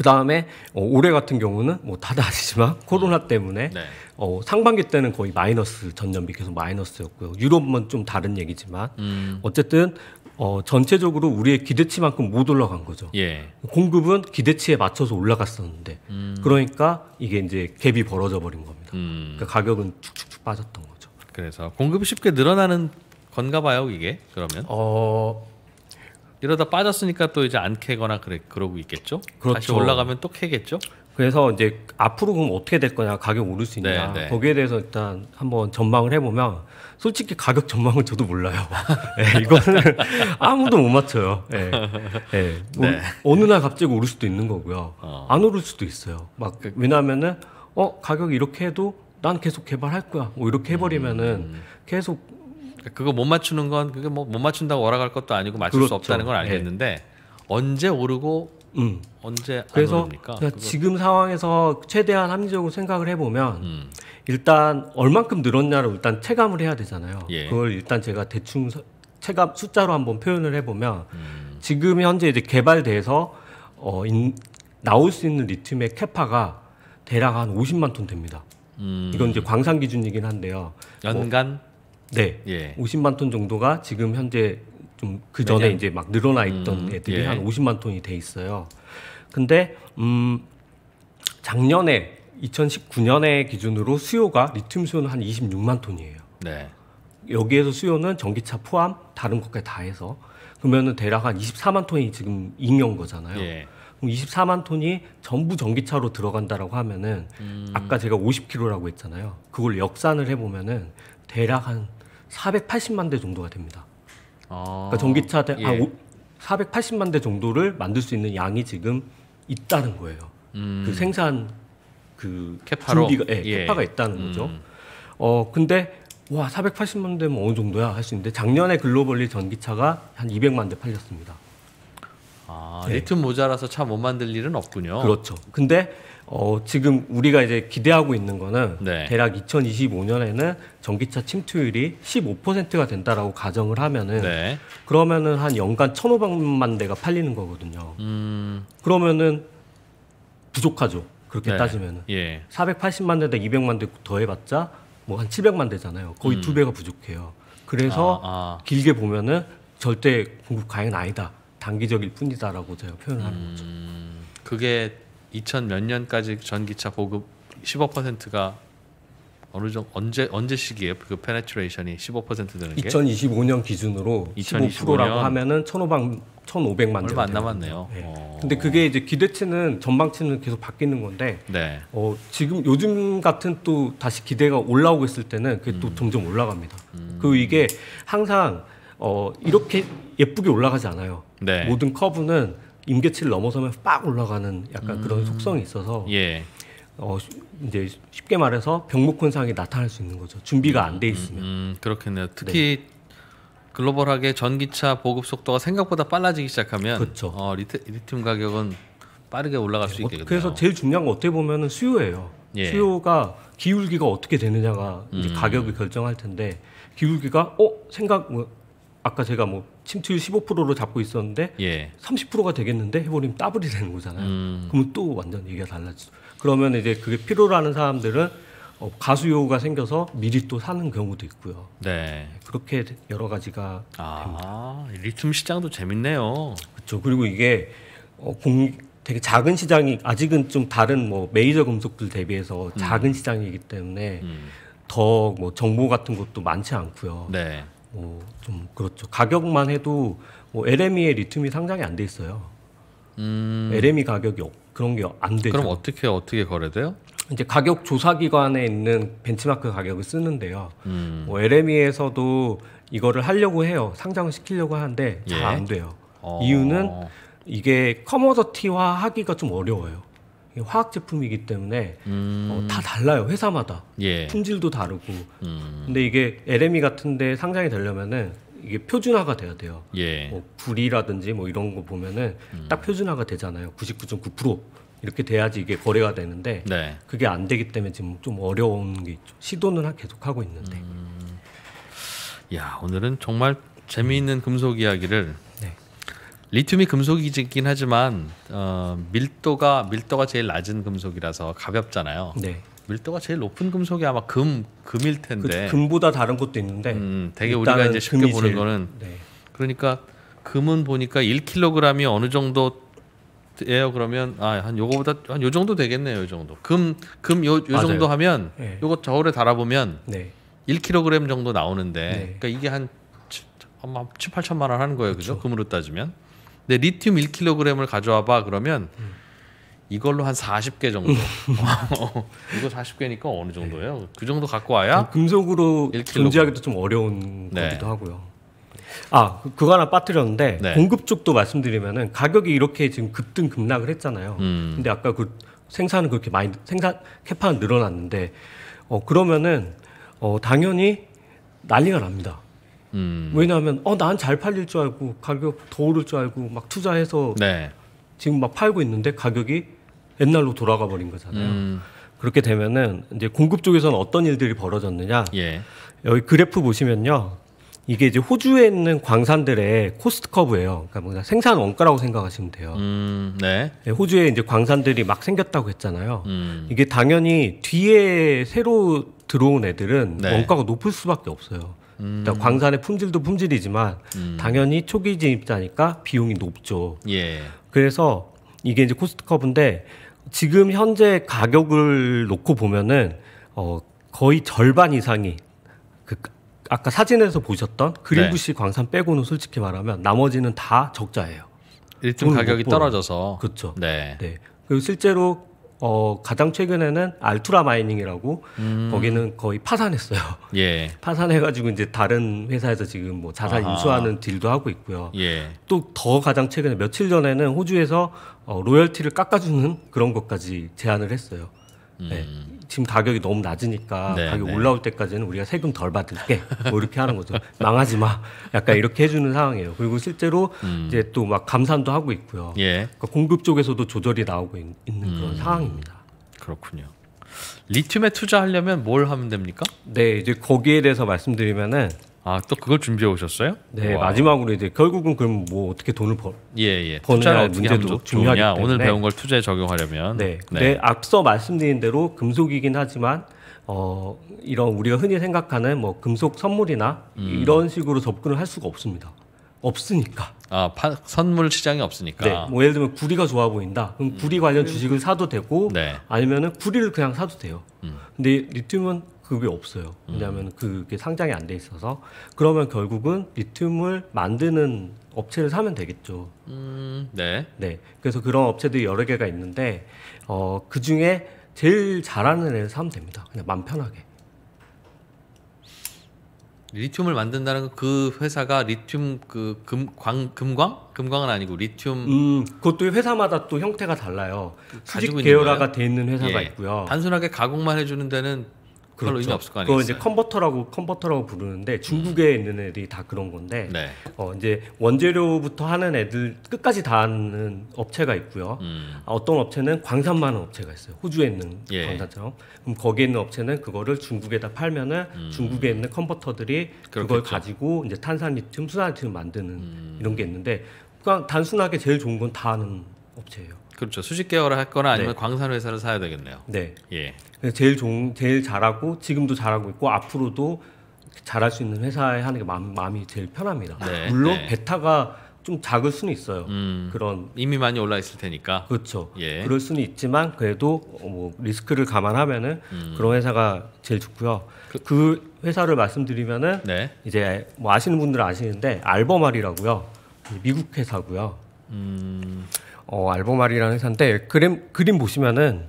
그 다음에 어, 올해 같은 경우는 뭐 다들 아시지만 음. 코로나 때문에 네. 어, 상반기 때는 거의 마이너스 전년비 계속 마이너스였고요. 유럽만 좀 다른 얘기지만 음. 어쨌든 어, 전체적으로 우리의 기대치만큼 못 올라간 거죠. 예. 공급은 기대치에 맞춰서 올라갔었는데 음. 그러니까 이게 이제 갭이 벌어져 버린 겁니다. 음. 그러니까 가격은 축축축 빠졌던 거죠. 그래서 공급이 쉽게 늘어나는 건가 봐요, 이게 그러면? 어, 이러다 빠졌으니까 또 이제 안 캐거나 그래 그러고 있겠죠. 그렇죠. 다시 올라가면 또 캐겠죠. 그래서 이제 앞으로 그럼 어떻게 될 거냐 가격 오를 수 있냐 네, 네. 거기에 대해서 일단 한번 전망을 해보면 솔직히 가격 전망을 저도 몰라요. 네, *laughs* 이거는 *laughs* 아무도 못 맞춰요. 예, 예. 네. 네. 네. 어느 날 갑자기 오를 수도 있는 거고요. 어. 안 오를 수도 있어요. 막 왜냐하면은 어 가격 이렇게 해도 난 계속 개발할 거야. 뭐 이렇게 해버리면은 음. 계속 그러니까 그거 못 맞추는 건 그게 뭐 못 맞춘다고 오락할 것도 아니고 맞출 그렇죠. 수 없다는 건 알겠는데 네. 언제 오르고 음. 언제 그래서 그러니까 지금 상황에서 최대한 합리적으로 생각을 해보면 음. 일단 얼만큼 늘었냐를 일단 체감을 해야 되잖아요. 예. 그걸 일단 제가 대충 체감 숫자로 한번 표현을 해보면 음. 지금 현재 이제 개발돼서 어, 인, 나올 수 있는 리튬의 캐파가 대략 한 50만 톤 됩니다. 음. 이건 이제 광산 기준이긴 한데요. 뭐 연간 네. 예. 50만 톤 정도가 지금 현재 좀 그 전에 이제 막 늘어나 음, 있던 음, 애들이 예. 한 50만 톤이 돼 있어요. 근데 음 작년에 2019년에 기준으로 수요가 리튬 수요는 한 26만 톤이에요. 네. 여기에서 수요는 전기차 포함 다른 것까지 다 해서 그러면은 대략 한 24만 톤이 지금 잉여인 거잖아요. 예. 그럼 24만 톤이 전부 전기차로 들어간다라고 하면은 음. 아까 제가 50km라고 했잖아요. 그걸 역산을 해보면은 대략 한 480만 대 정도가 됩니다. 아, 그러니까 전기차 대, 아, 예. 한 오, 480만 대 정도를 만들 수 있는 양이 지금 있다는 거예요. 음. 그 생산 그 캐파로? 준비가 예, 예. 캐파가 있다는 거죠. 음. 어 근데 와 480만 대면 어느 정도야 할 수 있는데 작년에 글로벌리 전기차가 한 200만 대 팔렸습니다. 아, 예. 리튬 모자라서 차 못 만들 일은 없군요. 그렇죠. 근데 어, 지금 우리가 이제 기대하고 있는 거는 네. 대략 2025년에는 전기차 침투율이 15%가 된다라고 가정을 하면은 네. 그러면은 한 연간 1,500만 대가 팔리는 거거든요. 음... 그러면은 부족하죠. 그렇게 네. 따지면은 예. 480만 대다 200만 대 더해봤자 뭐 한 700만 대잖아요. 거의 음. 두 배가 부족해요. 그래서 아, 아. 길게 보면은 절대 공급 과잉은 아니다. 단기적일 뿐이다라고 제가 표현하는 음... 거죠. 그게 2000몇 년까지 전기차 보급 15%가 어느 정도 언제 언제 시기에 그 페네트레이션이 15% 되는 게 2025년 기준으로 2025년 15%라고 하면은 1,500 1,500만 얼마 안 남았네요. 네. 어. 근데 그게 이제 기대치는 전망치는 계속 바뀌는 건데 네. 어, 지금 요즘 같은 또 다시 기대가 올라오고 있을 때는 그게 음. 또 점점 올라갑니다. 음. 그 이게 항상 어, 이렇게 예쁘게 올라가지 않아요. 네. 모든 커브는 임계치를 넘어서면 빡 올라가는 약간 음. 그런 속성이 있어서 예. 어, 이제 쉽게 말해서 병목훈상이 나타날 수 있는 거죠. 준비가 안돼 음, 있으면. 음, 음 그렇겠네요. 네. 특히 네. 글로벌하게 전기차 보급 속도가 생각보다 빨라지기 시작하면 그렇죠. 어, 리튬 가격은 빠르게 올라갈 네, 수 있겠네요. 그래서 제일 중요한 건 어떻게 보면 수요예요. 예. 수요가 기울기가 어떻게 되느냐가 음. 가격을 결정할 텐데 기울기가 어 생각 뭐 아까 제가 뭐 침투율 15%로 잡고 있었는데 예. 30%가 되겠는데 해버리면 따블이 되는 거잖아요. 음. 그러면 또 완전 얘기가 달라지죠. 그러면 이제 그게 필요로 하는 사람들은 어, 가수 요구가 생겨서 미리 또 사는 경우도 있고요. 네. 그렇게 여러 가지가 아, 됩니다. 리튬 시장도 재밌네요. 그렇죠. 그리고 이게 어, 공 되게 작은 시장이 아직은 좀 다른 뭐 메이저 금속들 대비해서 음. 작은 시장이기 때문에 음. 더뭐 정보 같은 것도 많지 않고요. 네. 뭐좀 그렇죠. 가격만 해도 뭐 LME의 리튬이 상장이 안 돼 있어요. 음... LME 가격이 그런 게안 되죠. 그럼 어떻게 어떻게 거래돼요? 이제 가격 조사 기관에 있는 벤치마크 가격을 쓰는데요. 음. 뭐 LME에서도 이거를 하려고 해요. 상장을 시키려고 하는데 잘안 예? 돼요. 어... 이유는 이게 커머더티화 하기가 좀 어려워요. 화학 제품이기 때문에 음. 어, 다 음. 달라요 회사마다 예. 품질도 다르고 음. 근데 이게 LME 같은데 상장이 되려면은 이게 표준화가 돼야 돼요. 예. 뭐불이라든지뭐 이런 거 보면은 음. 딱 표준화가 되잖아요. 99.9% 이렇게 돼야지 이게 거래가 되는데 네. 그게 안 되기 때문에 지금 좀 어려운 게 있죠. 시도는 계속 하고 있는데. 음. 야 오늘은 정말 재미있는 금속 이야기를 리튬이 금속이긴 하지만 어, 밀도가 밀도가 제일 낮은 금속이라서 가볍잖아요. 네. 밀도가 제일 높은 금속이 아마 금 금일 텐데 그, 금보다 다른 것도 있는데 음, 되게 우리가 이제 쉽게 보는 제일, 거는 네. 그러니까 금은 보니까 1kg이 어느 정도 예요 그러면 아 한 요거보다 한 요 정도 되겠네요 요 정도 금 금 요 요 정도 하면 네. 요거 저울에 달아보면 네. 1kg 정도 나오는데 네. 그러니까 이게 한 아마 7, 8천만 원 하는 거예요 그죠 그죠 금으로 따지면 근데 리튬 1kg을 가져와봐 그러면 음. 이걸로 한 40개 정도. 음. *laughs* 어, 이거 40개니까 어느 정도예요? 네. 그 정도 갖고 와야 금속으로 존재하기도 좀 어려운 네. 거기도 하고요. 아 그, 그거 하나 빠뜨렸는데 네. 공급 쪽도 말씀드리면은 가격이 이렇게 지금 급등 급락을 했잖아요. 음. 근데 아까 그 생산은 그렇게 많이 생산 캐파는 늘어났는데 어 그러면은 어 당연히 난리가 납니다. 음. 왜냐하면 어 난 잘 팔릴 줄 알고 가격 더 오를 줄 알고 막 투자해서 네. 지금 막 팔고 있는데 가격이 옛날로 돌아가 버린 거잖아요. 음. 그렇게 되면은 이제 공급 쪽에서는 어떤 일들이 벌어졌느냐? 예. 여기 그래프 보시면요. 이게 이제 호주에 있는 광산들의 코스트 커브예요. 그러니까 뭔가 뭐 생산 원가라고 생각하시면 돼요. 음, 네. 네. 호주에 이제 광산들이 막 생겼다고 했잖아요. 음. 이게 당연히 뒤에 새로 들어온 애들은 네. 원가가 높을 수밖에 없어요. 그러니까 음. 광산의 품질도 품질이지만 음. 당연히 초기 진입자니까 비용이 높죠. 예. 그래서 이게 이제 코스트 커브인데 지금 현재 가격을 놓고 보면은 어 거의 절반 이상이 그 아까 사진에서 보셨던 그린부시 네. 광산 빼고는 솔직히 말하면 나머지는 다 적자예요. 일종 가격이 떨어져서 그렇죠. 네. 네. 그리고 실제로 어, 가장 최근에는 알투라 마이닝이라고 음. 거기는 거의 파산했어요. 예. *laughs* 파산해가지고 이제 다른 회사에서 지금 뭐 자산 아하. 인수하는 딜도 하고 있고요. 예. 또 더 가장 최근에 며칠 전에는 호주에서 어, 로열티를 깎아주는 그런 것까지 제안을 했어요. 음. 네. 지금 가격이 너무 낮으니까 네, 가격 네. 올라올 때까지는 우리가 세금 덜 받을게 뭐 이렇게 하는 거죠. *laughs* 망하지 마. 약간 이렇게 해주는 상황이에요. 그리고 실제로 음. 이제 또 막 감산도 하고 있고요. 예. 그러니까 공급 쪽에서도 조절이 나오고 있, 는 그런 음. 상황입니다. 그렇군요. 리튬에 투자하려면 뭘 하면 됩니까? 네, 이제 거기에 대해서 말씀드리면은 아, 또 그걸 준비해 오셨어요? 네, 와. 마지막으로 이제 결국은 그럼 뭐 어떻게 돈을 벌? 예, 예. 투자를 문제도 중요하기 오늘 배운 걸 투자에 적용하려면. 네. 네. 앞서 말씀드린 대로 금속이긴 하지만 어, 이런 우리가 흔히 생각하는 뭐 금속 선물이나 음. 이런 식으로 접근을 할 수가 없습니다. 없으니까. 아, 파, 선물 시장이 없으니까. 네. 뭐 예를 들면 구리가 좋아 보인다. 그럼 구리 관련 음. 주식을 사도 되고 네. 아니면은 구리를 그냥 사도 돼요. 음. 근데 리튬은 그게 없어요. 음. 왜냐하면 그게 상장이 안 돼 있어서 그러면 결국은 리튬을 만드는 업체를 사면 되겠죠. 음, 네. 네. 그래서 그런 업체들이 여러 개가 있는데 어, 그 중에 제일 잘하는 애를 사면 됩니다. 그냥 맘 편하게. 리튬을 만든다는 건그 회사가 리튬 그 금광 금광 금광은 아니고 리튬 음 그것도 회사마다 또 형태가 달라요. 그 수직 계열화가 돼 있는 회사가 예. 있고요. 단순하게 가공만 해주는 데는 그렇죠. 의미 없을 거 아니에요. 그 이제 컨버터라고 컨버터라고 부르는데 중국에 음. 있는 애들이 다 그런 건데 네. 어, 이제 원재료부터 하는 애들 끝까지 다 하는 업체가 있고요. 음. 아, 어떤 업체는 광산만 하 업체가 있어요. 호주에 있는 예. 광산처럼. 그럼 거기에 있는 업체는 그거를 중국에다 팔면은 음. 중국에 있는 컨버터들이 그렇겠죠. 그걸 가지고 이제 탄산리튬, 수산리튬 만드는 음. 이런 게 있는데 그러니까 단순하게 제일 좋은 건 다 하는 업체예요. 그렇죠. 수직 계약을 할거나 아니면 네. 광산 회사를 사야 되겠네요. 네. 예. 제일 좋은, 제일 잘하고 지금도 잘하고 있고 앞으로도 잘할 수 있는 회사에 하는 게 마음, 마음이 제일 편합니다. 네. 물론 네. 베타가 좀 작을 수는 있어요. 음, 그런 이미 많이 올라 있을 테니까. 그렇죠. 예. 그럴 수는 있지만 그래도 뭐 리스크를 감안하면은 음. 그런 회사가 제일 좋고요. 그, 그 회사를 말씀드리면은 네. 이제 뭐 아시는 분들은 아시는데 알버말이라고요. 미국 회사고요. 음. 어, 알보마리라는 회사인데 그림 그림 보시면은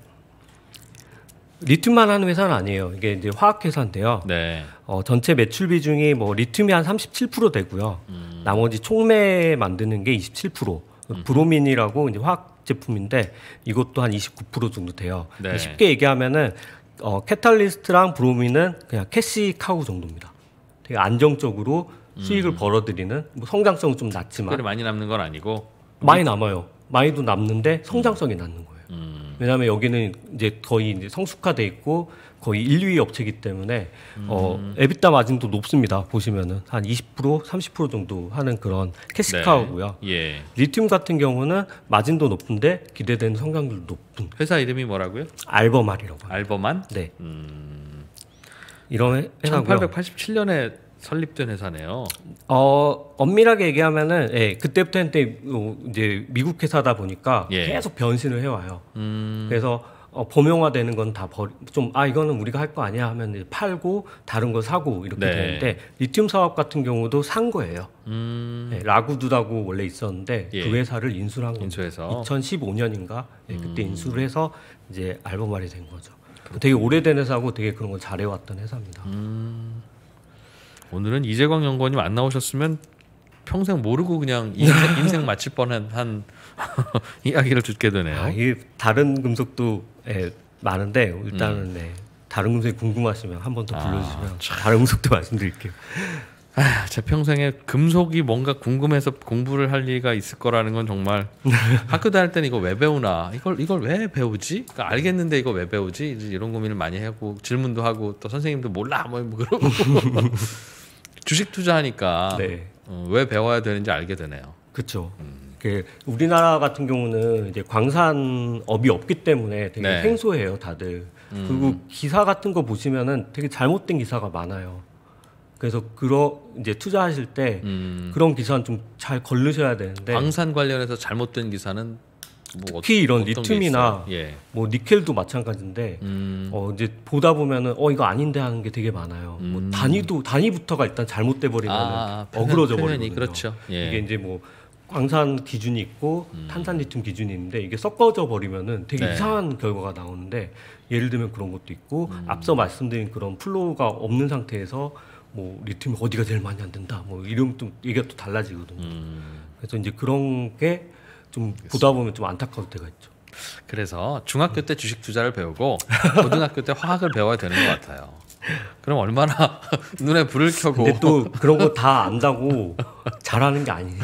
리튬만 하는 회사는 아니에요. 이게 이제 화학 회사인데요. 네. 어, 전체 매출 비중이 뭐 리튬이 한 37% 되고요. 음. 나머지 총매 만드는 게 27%. 음. 브로민이라고 이제 화학 제품인데 이것도 한 29% 정도 돼요. 네. 그러니까 쉽게 얘기하면은 어, 캐탈리스트랑 브로민은 그냥 캐시 카우 정도입니다. 되게 안정적으로 수익을 음. 벌어들이는 뭐 성장성은 좀 낮지만 많이 남는 건 아니고 많이 남아요. 많이도 남는데 음. 성장성이 낮는 거예요. 음. 왜냐하면 여기는 이제 거의 이제 성숙화돼 있고 거의 인류의 업체이기 때문에 어, 음. 어, 에비타 마진도 높습니다. 보시면은 한 20% 30% 정도 하는 그런 캐시카우고요. 네. 예. 리튬 같은 경우는 마진도 높은데 기대되는 성장률도 높은. 회사 이름이 뭐라고요? 알버말이라고. 알버만? 네. 음. 이런 회사고요. 1887년에 설립된 회사네요. 어 엄밀하게 얘기하면은 예, 그때부터 한때 어, 이제 미국 회사다 보니까 예. 계속 변신을 해와요. 음... 그래서 어, 범용화되는 건다 버리 좀아 이거는 우리가 할 거 아니야 하면 팔고 다른 거 사고 이렇게 네. 되는데 리튬 사업 같은 경우도 산 거예요. 음... 네, 라구두라고 원래 있었는데 그 예. 그 회사를 인수를 한 거죠. 인 2015년인가 예, 그때 음... 인수를 해서 이제 알바말이된 거죠. 되게 오래된 회사고 되게 그런 걸 잘해왔던 회사입니다. 음... 오늘은 이재광 연구원님 안 나오셨으면 평생 모르고 그냥 인생, *laughs* 인생 마칠 뻔한 한 *laughs* 이야기를 듣게 되네요. 아, 이 다른 금속도 예, 많은데 일단은 음. 네, 다른 금속이 궁금하시면 한 번더 아, 불러주시면 아, 다른 금속도 말씀드릴게요. 아, 제 평생에 금속이 뭔가 궁금해서 공부를 할 리가 있을 거라는 건 정말 *laughs* 학교 다닐 때는 이거 왜 배우나 이걸 이걸 왜 배우지? 그러니까 알겠는데 이거 왜 배우지? 이런 고민을 많이 하고 질문도 하고 또 선생님도 몰라 뭐, 뭐 그러고 주식 투자하니까 네. 어, 왜 배워야 되는지 알게 되네요. 그렇죠. 음. 그 우리나라 같은 경우는 이제 광산업이 없기 때문에 되게 네. 생소해요, 다들. 음. 그리고 기사 같은 거 보시면은 되게 잘못된 기사가 많아요. 그래서 그러 이제 투자하실 때 음. 그런 기사는 좀 잘 걸르셔야 되는데 광산 관련해서 잘못된 기사는 뭐 특히 이런 리튬이나 예. 뭐 니켈도 마찬가지인데 음. 어 이제 보다 보면은 어 이거 아닌데 하는 게 되게 많아요. 뭐 음. 뭐 단위도 단위부터가 일단 잘못돼 버리면 아, 어그러져 버리거 그렇죠. 예. 이게 이제 뭐 광산 기준이 있고 음. 탄산 리튬 기준이 있는데 이게 섞어져 버리면은 되게 네. 이상한 결과가 나오는데 예를 들면 그런 것도 있고 음. 앞서 말씀드린 그런 플로우가 없는 상태에서 뭐 리튬이 어디가 제일 많이 안 된다 뭐이름좀 얘기가 또 달라지거든요. 음. 그래서 이제 그런 게좀 보다 보면 좀 안타까울 때가 있죠. 그래서 중학교 때 주식 투자를 배우고 고등학교 때 화학을 배워야 되는 것 같아요. 그럼 얼마나 *laughs* 눈에 불을 켜고 근데 또 그런 거 다 안다고 잘하는 게 아니에요.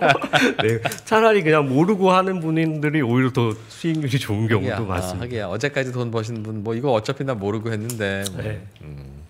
*laughs* 네, 차라리 그냥 모르고 하는 분들이 오히려 더 수익률이 좋은 경우도 하기야, 아, 많습니다. 하기야 어제까지 돈 버신 분 뭐 이거 어차피 나 모르고 했는데 뭐. 네. 음,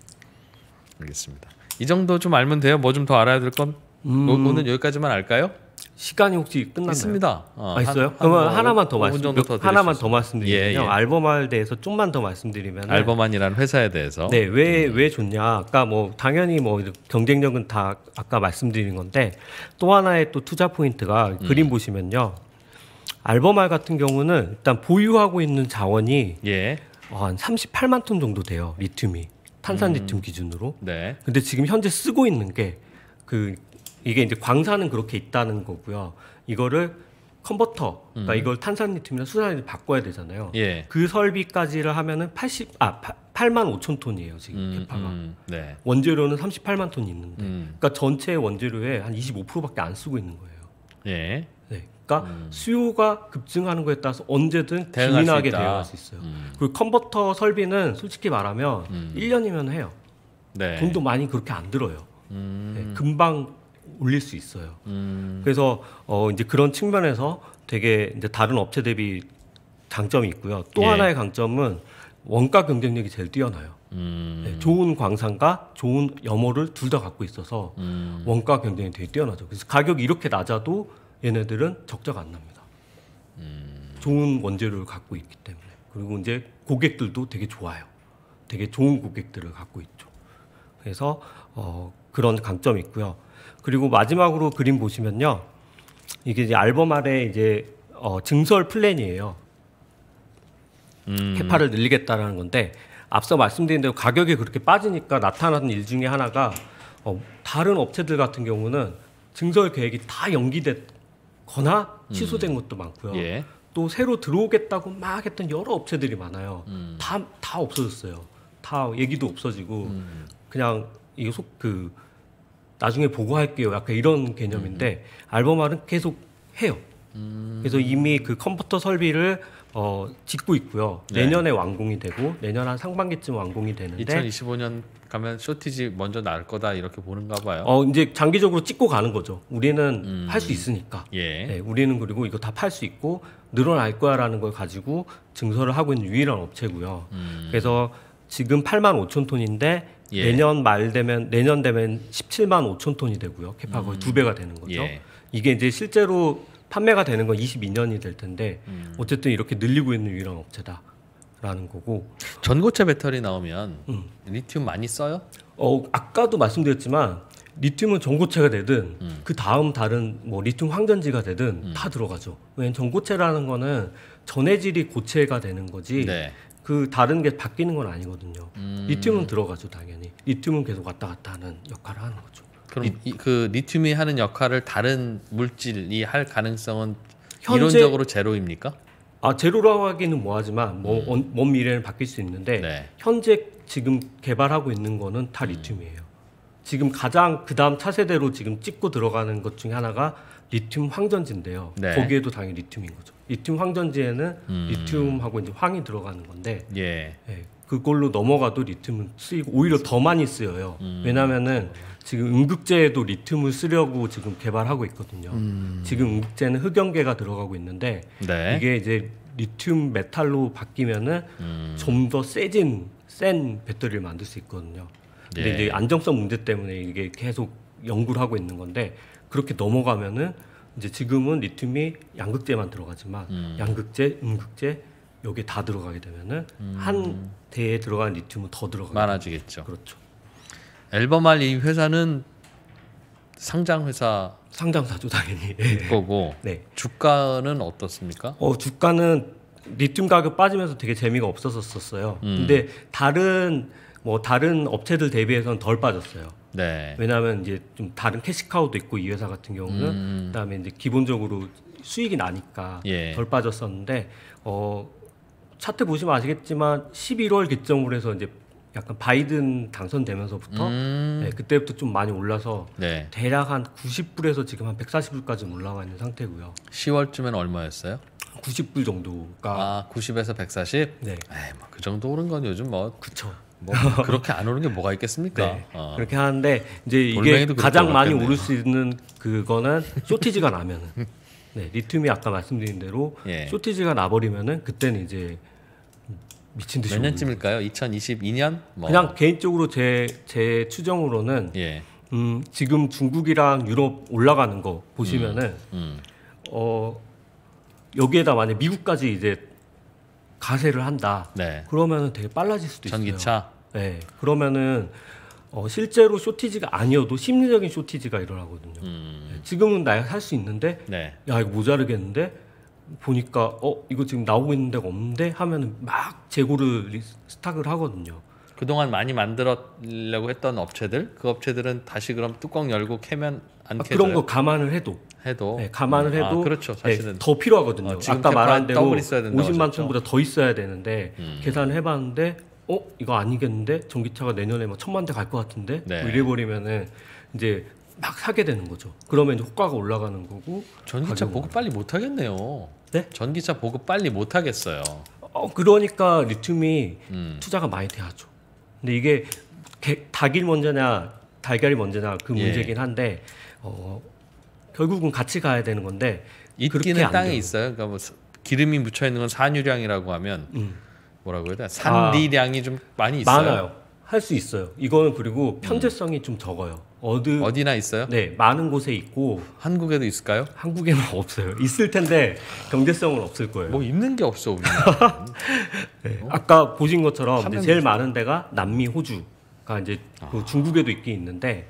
알겠습니다. 이 정도 좀 알면 돼요. 뭐 좀 더 알아야 될건 뭐 음... 오늘 여기까지만 알까요? 시간이 혹시 끝났나요? 있습니다. 어, 아, 있어요? 한, 그러면 한, 뭐 하나만 더 말씀 더 하나만 더 말씀드리면 예, 예. 알범알 대해서 좀만 더 말씀드리면 알범안이라는 회사에 대해서 네왜왜 음. 왜 좋냐 아까 뭐 당연히 뭐 경쟁력은 다 아까 말씀드린 건데 또 하나의 또 투자 포인트가 음. 그림 보시면요 알범알 같은 경우는 일단 보유하고 있는 자원이 예. 어, 한 38만 톤 정도 돼요 리튬이 탄산 리튬 음. 기준으로 네. 근데 지금 현재 쓰고 있는 게그 이게 이제 광산은 그렇게 있다는 거고요. 이거를 컨버터, 그러니까 음. 이걸 탄산리튬이나 수산화탄소 바꿔야 되잖아요. 예. 그 설비까지를 하면은 80, 아, 8만 5천 톤이에요 지금 음, 개파가. 음, 네. 원재료는 38만 톤이 있는데, 음. 그러니까 전체 원재료의 한 25%밖에 안 쓰고 있는 거예요. 예. 네. 그러니까 음. 수요가 급증하는 거에 따라서 언제든 기민하게 대응할 수 있어요. 음. 그리고 컨버터 설비는 솔직히 말하면 음. 1년이면 해요. 네. 돈도 많이 그렇게 안 들어요. 네. 금방 올릴 수 있어요. 음. 그래서 어 이제 그런 측면에서 되게 이제 다른 업체 대비 장점이 있고요. 또 예. 하나의 강점은 원가 경쟁력이 제일 뛰어나요. 음. 네, 좋은 광산과 좋은 염호를 둘 다 갖고 있어서 음. 원가 경쟁이 되게 뛰어나죠. 그래서 가격이 이렇게 낮아도 얘네들은 적자가 안 납니다. 음. 좋은 원재료를 갖고 있기 때문에 그리고 이제 고객들도 되게 좋아요. 되게 좋은 고객들을 갖고 있죠. 그래서 어, 그런 강점이 있고요. 그리고 마지막으로 그림 보시면요. 이게 이제 앨범 아래 이제 어, 증설 플랜이에요. 음. 캐파를 늘리겠다라는 건데 앞서 말씀드린 대로 가격이 그렇게 빠지니까 나타나는 일 중에 하나가 어, 다른 업체들 같은 경우는 증설 계획이 다 연기됐거나 취소된 음. 것도 많고요. 예. 또 새로 들어오겠다고 막 했던 여러 업체들이 많아요. 음. 다, 다 없어졌어요. 다 얘기도 없어지고 음. 그냥 이속그 나중에 보고할게요. 약간 이런 개념인데 음. 음. 알버말은 계속 해요. 음. 그래서 이미 그 컴퓨터 설비를 어, 짓고 있고요. 네. 내년에 완공이 되고 내년 한 상반기쯤 완공이 되는데 2025년 가면 쇼티지 먼저 날 거다 이렇게 보는가 봐요. 어 이제 장기적으로 찍고 가는 거죠. 우리는 음. 할수 있으니까. 예. 네, 우리는 그리고 이거 다 팔 수 있고 늘어날 거야라는 걸 가지고 증설을 하고 있는 유일한 업체고요. 음. 그래서 지금 8만 5천 톤인데 예. 내년 말 되면 내년 되면 17만 5천 톤이 되고요. 캐파 음. 거의 두 배가 되는 거죠. 예. 이게 이제 실제로 판매가 되는 건 22년이 될 텐데 음. 어쨌든 이렇게 늘리고 있는 유일한 업체다라는 거고 전고체 배터리 나오면 음. 리튬 많이 써요? 어 아까도 말씀드렸지만 리튬은 전고체가 되든 음. 그 다음 다른 뭐 리튬 황전지가 되든 음. 다 들어가죠. 왜냐면 전고체라는 거는 전해질이 고체가 되는 거지 네. 그 다른 게 바뀌는 건 아니거든요. 음. 리튬은 들어가죠 당연히. 리튬은 계속 왔다 갔다 하는 역할을 하는 거죠. 그럼 리, 이, 그 리튬이 하는 역할을 다른 물질이 할 가능성은 현재, 이론적으로 제로입니까? 아 제로라고 하기는 뭐하지만 뭐, 음. 먼 미래는 바뀔 수 있는데 네. 현재 지금 개발하고 있는 거는 다 음. 리튬이에요. 음. 지금 가장 그 다음 차세대로 지금 찍고 들어가는 것 중에 하나가 리튬 황전지인데요. 네. 거기에도 당연히 리튬인 거죠. 리튬 황전지에는 음. 리튬하고 이제 황이 들어가는 건데 예. 예. 그걸로 넘어가도 리튬은 쓰이고 오히려 더 많이 쓰여요. 음. 왜냐면은 하 지금 음극재에도 리튬을 쓰려고 지금 개발하고 있거든요. 음. 지금 음극재는 흑연계가 들어가고 있는데 네. 이게 이제 리튬 메탈로 바뀌면은 음. 좀더 세진 센 배터리를 만들 수 있거든요. 근데 예. 이제 안정성 문제 때문에 이게 계속 연구를 하고 있는 건데 그렇게 넘어가면은 이제 지금은 리튬이 양극재만 들어가지만 음. 양극재, 음극재 여기 다 들어가게 되면은 음. 한 대에 들어간 리튬은 더 들어가 많아지겠죠. 그렇죠. 앨범알 이 회사는 상장 회사 상장사주 당연히 예. 거고 네. 주가는 어떻습니까? 어 주가는 리튬 가격 빠지면서 되게 재미가 없었었어요. 음. 근데 다른 뭐 다른 업체들 대비해서는 덜 빠졌어요. 네. 왜냐하면 이제 좀 다른 캐시카우도 있고 이 회사 같은 경우는 음. 그다음에 이제 기본적으로 수익이 나니까 예. 덜 빠졌었는데 어 차트 보시면 아시겠지만 11월 기점으로 해서 이제 약간 바이든 당선되면서부터 음. 네, 그때부터 좀 많이 올라서 네. 대략 한 90불에서 지금 한 140불까지 올라와 있는 상태고요. 10월쯤엔 얼마였어요? 90불 정도가 아 90에서 140? 네. 에이, 뭐그 정도 오른 건 요즘 뭐 그쵸. 뭐 *laughs* 그렇게 안 오는 게 뭐가 있겠습니까? 네, 아. 그렇게 하는데 이제 이게 가장 많이 오를 수 있는 그거는 쇼티지가 나면은 *laughs* 네, 리튬이 아까 말씀드린 대로 예. 쇼티지가 나버리면은 그때는 이제 미친 듯이 몇 년쯤일까요? 2022년? 뭐. 그냥 개인적으로 제 제 추정으로는 예. 음, 지금 중국이랑 유럽 올라가는 거 보시면은 음, 음. 어, 여기에다 만약 미국까지 이제 가세를 한다. 네. 그러면은 되게 빨라질 수도 전기차? 있어요. 네. 그러면은 어, 실제로 쇼티지가 아니어도 심리적인 쇼티지가 일어나거든요. 음. 예, 지금은 나야살 수 있는데, 네. 야 이거 모자르겠는데 보니까 어 이거 지금 나오고 있는 데가 없는데 하면은 막 재고를 스탁을 하거든요. 그동안 많이 만들었려고 했던 업체들 그 업체들은 다시 그럼 뚜껑 열고 캐면 안 아, 그런 거 감안을 해도 해도 네, 감안을 음. 아, 해도 아, 그렇죠 네, 사실은 네, 더 필요하거든요. 어, 아까 말한 대로 50만 통보다 더 있어야 되는데 음. 계산을 해봤는데 어 이거 아니겠는데 전기차가 내년에 뭐 천만 대 갈 것 같은데 네. 뭐 이래버리면은 이제 막 사게 되는 거죠. 그러면 이제 효과가 올라가는 거고 전기차 보급 빨리 못 하겠네요. 네? 전기차 보급 빨리 못 하겠어요. 어 그러니까 리튬이 음. 투자가 많이 돼야죠. 근데 이게 개, 닭이 먼저냐 달걀이 먼저냐 그 예. 문제긴 한데 어 결국은 같이 가야 되는 건데 있기는 땅에 돼요. 있어요. 그러니까 뭐 기름이 묻혀 있는 건 산유량이라고 하면 음. 뭐라고 해야 되나 아, 산리량이 아, 좀 많이 있어요. 많아요. 할 수 있어요. 이거는 그리고 편제성이 음. 좀 적어요. 어디 어디나 있어요? 네, 많은 곳에 있고 한국에도 있을까요? 한국에는 *laughs* 없어요. 있을 텐데 경제성은 없을 거예요. 뭐 있는 게 없어 우리나 *laughs* 네, 어? 아까 보신 것처럼 제일 많은 데가 남미, 호주가 이제 아. 그 중국에도 있긴 있는데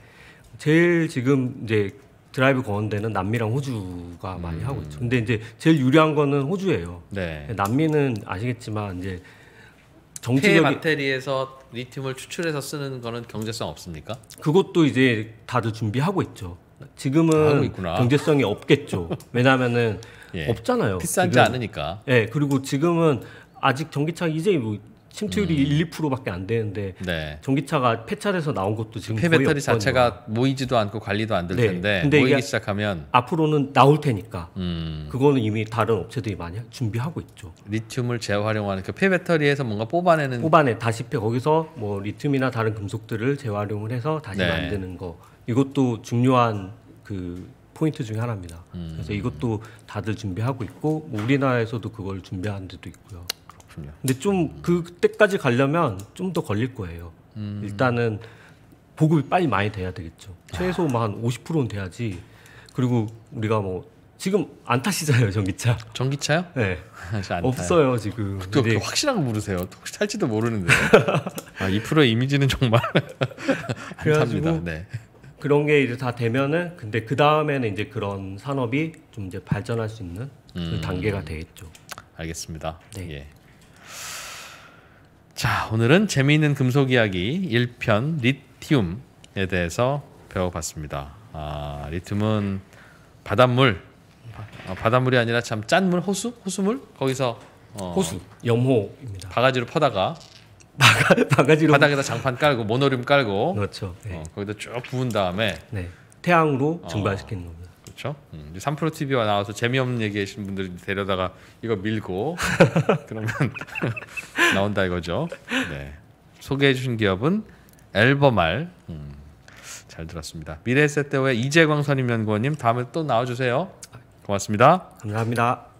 제일 지금 이제 드라이브 거는 데는 남미랑 호주가 많이 음. 하고 있죠. 근데 이제 제일 유리한 거는 호주예요. 네. 남미는 아시겠지만 이제 정치적인 마테리에서 리튬을 추출해서 쓰는 거는 경제성 없습니까? 그것도 이제 다들 준비하고 있죠. 지금은 경제성이 없겠죠. *laughs* 왜냐하면은 예. 없잖아요. 비싼지 지금. 않으니까. 예. 그리고 지금은 아직 전기차 이제 뭐 침투율이 음. 1, 2%밖에 안 되는데 네. 전기차가 폐차돼서 나온 것도 지금 폐배터리 자체가 모이지도 않고 관리도 안될 네. 텐데 근데 모이기 시작하면 앞으로는 나올 테니까 음. 그거는 이미 다른 업체들이 많이 준비하고 있죠. 리튬을 재활용하는 그 폐배터리에서 뭔가 뽑아내는 뽑아내 다시 폐 거기서 뭐 리튬이나 다른 금속들을 재활용을 해서 다시 네. 만드는 거 이것도 중요한 그 포인트 중에 하나입니다. 음. 그래서 이것도 다들 준비하고 있고 뭐 우리나라에서도 그걸 준비하는 데도 있고요. 그렇군요. 근데 좀 그때까지 가려면 좀 더 걸릴 거예요. 음. 일단은 보급이 빨리 많이 돼야 되겠죠. 최소 아. 한 50%는 돼야지. 그리고 우리가 뭐 지금 안 타시잖아요 전기차. 전기차요? 네. *laughs* 없어요 타요. 지금. 그때 네. 확실한 거 모르세요. 혹시 탈지도 모르는데. *laughs* 아, 이 프로의 이미지는 정말 *laughs* 안 탑니다. 네. 그런 게 이제 다 되면은 근데 그 다음에는 이제 그런 산업이 좀 이제 발전할 수 있는 그 음. 단계가 되겠죠. 알겠습니다. 네. 예. 자, 오늘은 재미있는 금속 이야기 1편 리튬에 대해서 배워봤습니다. 아, 리튬은 바닷물, 아, 바닷물이 아니라 참짠 물, 호수, 호수물 거기서 어, 호수 염호입니다. 바가지로 퍼다가 바가, 바가지로 바닥에다 장판 깔고 모노륨 깔고 그렇죠. 네. 어, 거기다 쭉 부은 다음에 네. 태양으로 어, 증발시키는 겁니다. 그렇죠. 음, 3프로 TV와 나와서 재미없는 얘기하시 분들 데려다가 이거 밀고 *laughs* 그러면 *laughs* 나온다 이거죠. 네. 소개해 주신 기업은 엘버말 음, 잘 들었습니다. 미래세대의 이재광 선임연구원님 다음에 또 나와주세요. 고맙습니다. 감사합니다.